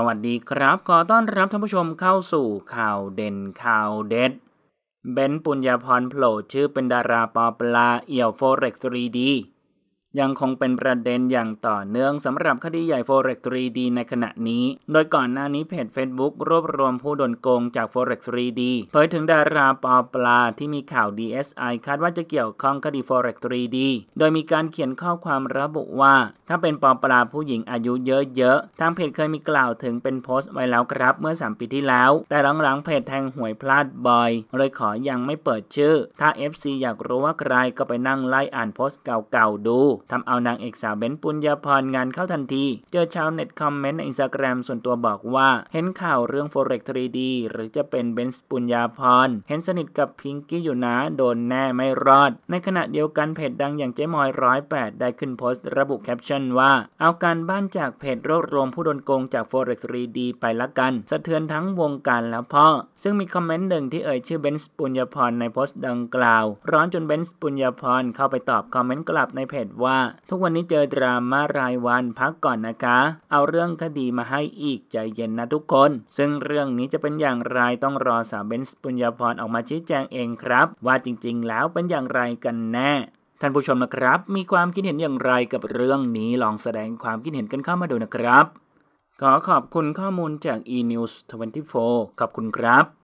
สวัสดีครับ ขอต้อนรับท่านผู้ชมเข้าสู่ข่าวเด่นข่าวเด็ดเบนปุญญาพรโผล่ชื่อเป็นดาราปอปลาเอี่ยวโฟเร็กซ์รีดียังคงเป็นประเด็นอย่างต่อเนื่องสำหรับคดีใหญ่ Forex 3D ในขณะนี้ โดยก่อนหน้านี้เพจ Facebook รวบรวมผู้โดนโกงจาก Forex 3D เผยถึงดาราปอปลาที่มีข่าว DSI คาดว่าจะเกี่ยวข้องคดี Forex 3D โดยมีการเขียนข้อความระบุว่า ถ้าเป็นปอปลาผู้หญิงอายุเยอะๆ ทางเพจเคยมีกล่าวถึงเป็นโพสต์ไว้แล้วครับเมื่อ3ปีที่แล้ว แต่หลังๆ เพจแทงหวยพลาดบ่อย เลยขอยังไม่เปิดชื่อ ถ้า FC อยากรู้ว่าใครก็ไปนั่งไล่อ่านโพสต์เก่าๆดูทำเอานางเอกสาวเบนปุญญาพรงานเข้าทันที เจอชาวเน็ตคอมเมนต์ในอินสตาแกรมส่วนตัวบอกว่า เห็นข่าวเรื่อง Forex 3D หรือจะเป็นเบนปุญญาพรเห็นสนิทกับพิงกี้อยู่นะโดนแน่ไม่รอด ในขณะเดียวกันเพจดังอย่างเจ๊มอยร้อยแปดได้ขึ้นโพสต์ระบุแคปชั่นว่าเอาการบ้านจากเพจรวบรวมผู้โดนโกงจาก Forex 3D ไปละกัน สะเทือนทั้งวงการแล้วพ่อซึ่งมีคอมเมนต์หนึ่งที่เอ่ยชื่อเบนซ์ปุญญาพรในโพสต์ดังกล่าวร้อนจนเบนซ์ปุญญาพรเข้าไปตอบคอมเมนต์กลับในเพจว่า่า ทุกวันนี้เจอดราม่ารายวันพักก่อนนะคะ เอาเรื่องคดีมาให้อีกใจเย็นนะทุกคน ซึ่งเรื่องนี้จะเป็นอย่างไรต้องรอสาวเบนส์ปุญญาพรออกมาชี้แจงเองครับ ว่าจริง ๆ แล้วเป็นอย่างไรกันแน่ ท่านผู้ชมนะครับ มีความคิดเห็นอย่างไรกับเรื่องนี้ ลองแสดงความคิดเห็นกันเข้ามาดูนะครับ ขอขอบคุณข้อมูลจาก e-news 24 ขอบคุณครับ